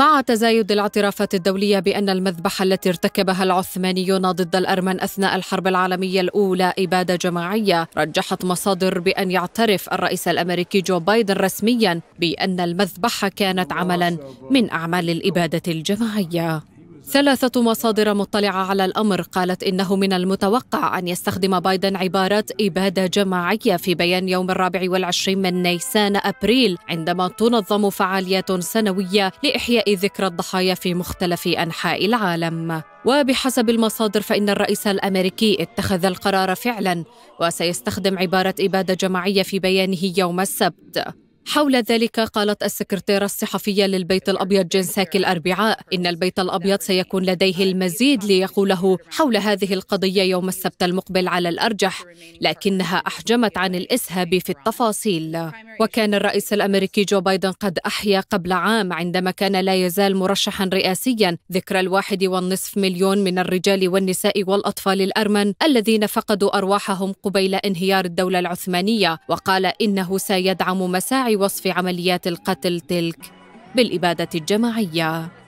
مع تزايد الاعترافات الدولية بأن المذبحة التي ارتكبها العثمانيون ضد الأرمن أثناء الحرب العالمية الأولى إبادة جماعية رجحت مصادر بأن يعترف الرئيس الأمريكي جو بايدن رسميا بأن المذبحة كانت عملا من أعمال الإبادة الجماعية ثلاثة مصادر مطلعة على الأمر قالت إنه من المتوقع أن يستخدم بايدن عبارة إبادة جماعية في بيان يوم الرابع والعشرين من نيسان أبريل عندما تنظم فعاليات سنوية لإحياء ذكرى الضحايا في مختلف أنحاء العالم وبحسب المصادر فإن الرئيس الأمريكي اتخذ القرار فعلا وسيستخدم عبارة إبادة جماعية في بيانه يوم السبت حول ذلك قالت السكرتيرة الصحفية للبيت الأبيض جين ساكي الأربعاء إن البيت الأبيض سيكون لديه المزيد ليقوله حول هذه القضية يوم السبت المقبل على الأرجح لكنها أحجمت عن الإسهاب في التفاصيل وكان الرئيس الأمريكي جو بايدن قد أحيا قبل عام عندما كان لا يزال مرشحا رئاسيا ذكرى الواحد والنصف مليون من الرجال والنساء والأطفال الأرمن الذين فقدوا أرواحهم قبيل انهيار الدولة العثمانية وقال إنه سيدعم مساعي وصف عمليات القتل تلك بالاباده الجماعيه